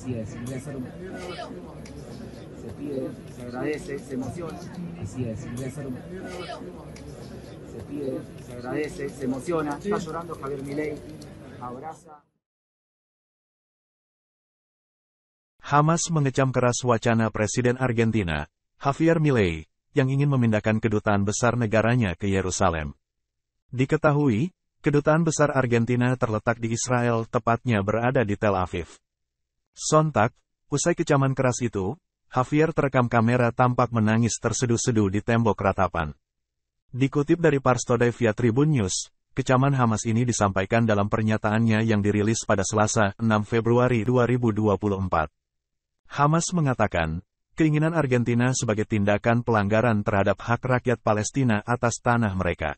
Así es, voy a Se pide, se agradece, se emociona. Así es, voy a Se pide, se agradece, se emociona. Está llorando Javier Milei. Abraza. Hamas mengecam keras wacana Presiden Argentina, Javier Milei, yang ingin memindahkan kedutaan besar negaranya ke Yerusalem. Diketahui, kedutaan besar Argentina terletak di Israel tepatnya berada di Tel Aviv. Sontak, usai kecaman keras itu, Javier terekam kamera tampak menangis terseduh-seduh di tembok ratapan. Dikutip dari Parstodai via Tribun News, kecaman Hamas ini disampaikan dalam pernyataannya yang dirilis pada Selasa 6 Februari 2024. Hamas mengatakan, keinginan Argentina sebagai tindakan pelanggaran terhadap hak rakyat Palestina atas tanah mereka.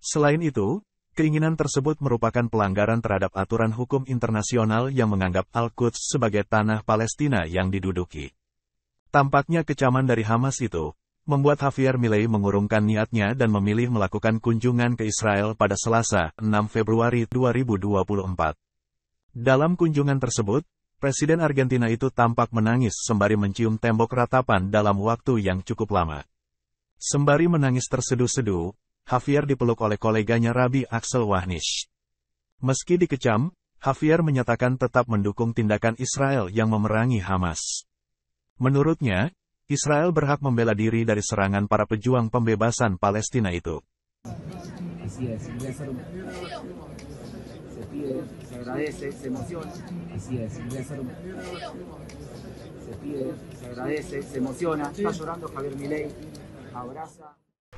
Selain itu, Keinginan tersebut merupakan pelanggaran terhadap aturan hukum internasional yang menganggap Al-Quds sebagai tanah Palestina yang diduduki. Tampaknya kecaman dari Hamas itu membuat Javier Milei mengurungkan niatnya dan memilih melakukan kunjungan ke Israel pada Selasa, 6 Februari 2024. Dalam kunjungan tersebut, Presiden Argentina itu tampak menangis sembari mencium tembok ratapan dalam waktu yang cukup lama. Sembari menangis terseduh-seduh, Javier dipeluk oleh koleganya Rabi Axel Wahnish. Meski dikecam, Javier menyatakan tetap mendukung tindakan Israel yang memerangi Hamas. Menurutnya, Israel berhak membela diri dari serangan para pejuang pembebasan Palestina itu. se pide, se agradece, se emociona, está llorando Javier Milei, abraza.